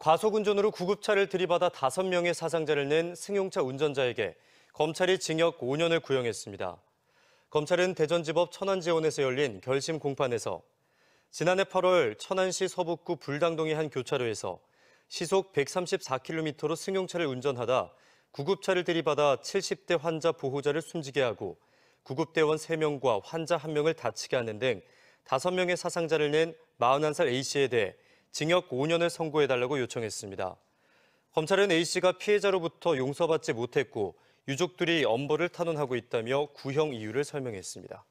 과속운전으로 구급차를 들이받아 5명의 사상자를 낸 승용차 운전자에게 검찰이 징역 5년을 구형했습니다. 검찰은 대전지법 천안재원에서 열린 결심 공판에서 지난해 8월 천안시 서북구 불당동의 한 교차로에서 시속 134km로 승용차를 운전하다 구급차를 들이받아 70대 환자 보호자를 숨지게 하고 구급대원 3명과 환자 1명을 다치게 하는 등 5명의 사상자를 낸 41살 A씨에 대해 징역 5년을 선고해달라고 요청했습니다. 검찰은 A씨가 피해자로부터 용서받지 못했고 유족들이 엄벌을 탄원하고 있다며 구형 이유를 설명했습니다.